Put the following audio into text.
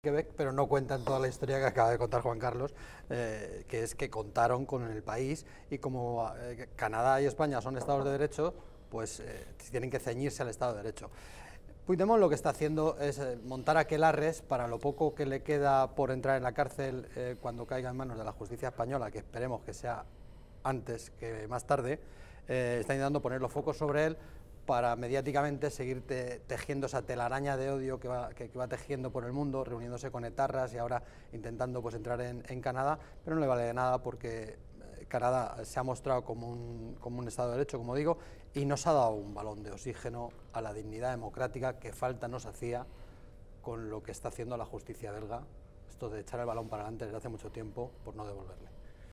Quebec, pero no cuentan toda la historia que acaba de contar Juan Carlos, eh, que es que contaron con el país y como eh, Canadá y España son estados de derecho, pues eh, tienen que ceñirse al estado de derecho. Puigdemont lo que está haciendo es montar aquel arres para lo poco que le queda por entrar en la cárcel cuando caiga en manos de la justicia española, que esperemos que sea antes que más tarde, eh, está intentando poner los focos sobre él para mediáticamente seguir tejiendo esa telaraña de odio que va, que, va, tejiendo por el mundo, reuniéndose con etarras y ahora intentando pues, entrar en, Canadá, pero no le vale de nada porque eh, Canadá se ha mostrado como un, como un Estado de Derecho, como digo, y nos ha dado un balón de oxígeno a la dignidad democrática que falta nos hacía con lo que está haciendo la justicia belga, esto de echar el balón para adelante desde hace mucho tiempo por no devolverle.